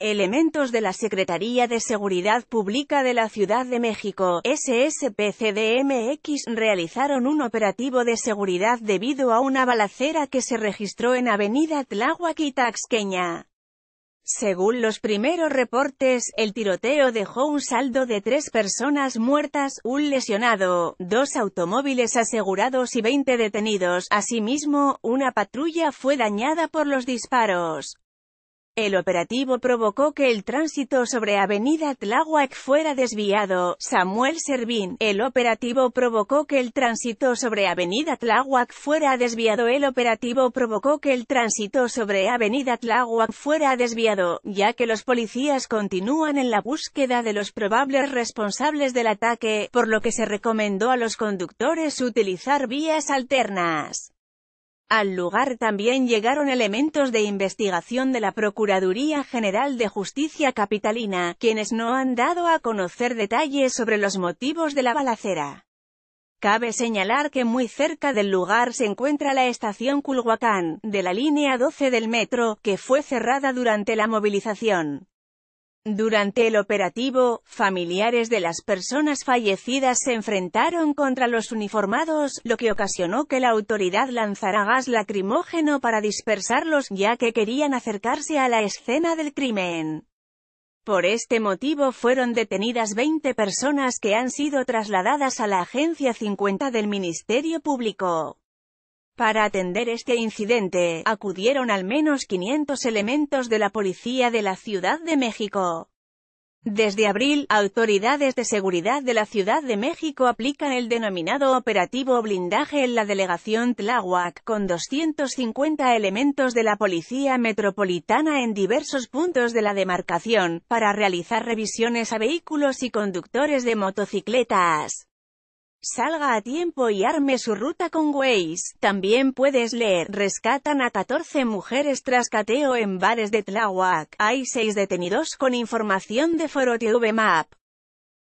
Elementos de la Secretaría de Seguridad Pública de la Ciudad de México, SSPCDMX, realizaron un operativo de seguridad debido a una balacera que se registró en Avenida Tláhuac y Taxqueña. Según los primeros reportes, el tiroteo dejó un saldo de tres personas muertas, un lesionado, dos automóviles asegurados y 20 detenidos. Asimismo, una patrulla fue dañada por los disparos. El operativo provocó que el tránsito sobre Avenida Tláhuac fuera desviado. Samuel Servín. El operativo provocó que el tránsito sobre Avenida Tláhuac fuera desviado. El operativo provocó que el tránsito sobre Avenida Tláhuac fuera desviado, ya que los policías continúan en la búsqueda de los probables responsables del ataque, por lo que se recomendó a los conductores utilizar vías alternas. Al lugar también llegaron elementos de investigación de la Procuraduría General de Justicia Capitalina, quienes no han dado a conocer detalles sobre los motivos de la balacera. Cabe señalar que muy cerca del lugar se encuentra la estación Culhuacán, de la línea 12 del metro, que fue cerrada durante la movilización. Durante el operativo, familiares de las personas fallecidas se enfrentaron contra los uniformados, lo que ocasionó que la autoridad lanzara gas lacrimógeno para dispersarlos, ya que querían acercarse a la escena del crimen. Por este motivo fueron detenidas 20 personas que han sido trasladadas a la Agencia 50 del Ministerio Público. Para atender este incidente, acudieron al menos 500 elementos de la policía de la Ciudad de México. Desde abril, autoridades de seguridad de la Ciudad de México aplican el denominado operativo blindaje en la delegación Tláhuac, con 250 elementos de la Policía Metropolitana en diversos puntos de la demarcación, para realizar revisiones a vehículos y conductores de motocicletas. Salga a tiempo y arme su ruta con Waze. También puedes leer, rescatan a 14 mujeres tras cateo en bares de Tlahuac, Hay 6 detenidos con información de Foro Map.